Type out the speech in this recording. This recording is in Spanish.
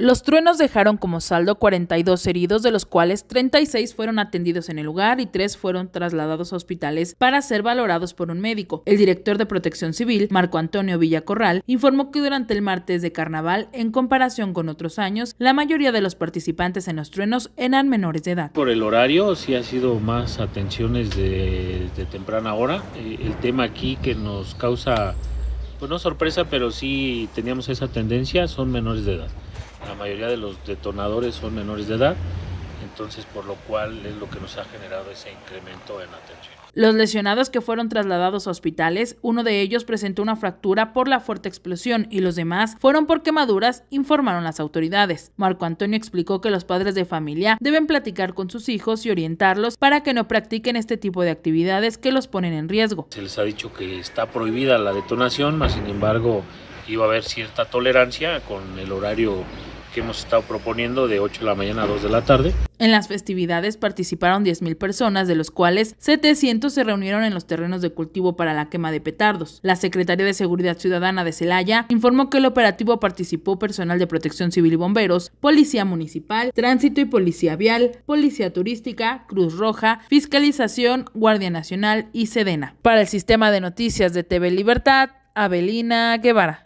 Los truenos dejaron como saldo 42 heridos, de los cuales 36 fueron atendidos en el lugar y tres fueron trasladados a hospitales para ser valorados por un médico. El director de Protección Civil, Marco Antonio Villacorral, informó que durante el martes de carnaval, en comparación con otros años, la mayoría de los participantes en los truenos eran menores de edad. Por el horario sí ha sido más atenciones de, temprana hora. Eh, el tema aquí que nos causa, pues no sorpresa, pero sí teníamos esa tendencia, son menores de edad mayoría de los detonadores son menores de edad, entonces por lo cual es lo que nos ha generado ese incremento en atención. Los lesionados que fueron trasladados a hospitales, uno de ellos presentó una fractura por la fuerte explosión y los demás fueron por quemaduras, informaron las autoridades. Marco Antonio explicó que los padres de familia deben platicar con sus hijos y orientarlos para que no practiquen este tipo de actividades que los ponen en riesgo. Se les ha dicho que está prohibida la detonación, mas sin embargo iba a haber cierta tolerancia con el horario que hemos estado proponiendo de 8 de la mañana a 2 de la tarde. En las festividades participaron 10.000 personas, de los cuales 700 se reunieron en los terrenos de cultivo para la quema de petardos. La Secretaría de Seguridad Ciudadana de Celaya informó que el operativo participó personal de Protección Civil y Bomberos, Policía Municipal, Tránsito y Policía Vial, Policía Turística, Cruz Roja, Fiscalización, Guardia Nacional y Sedena. Para el sistema de noticias de TV Libertad, Abelina Guevara.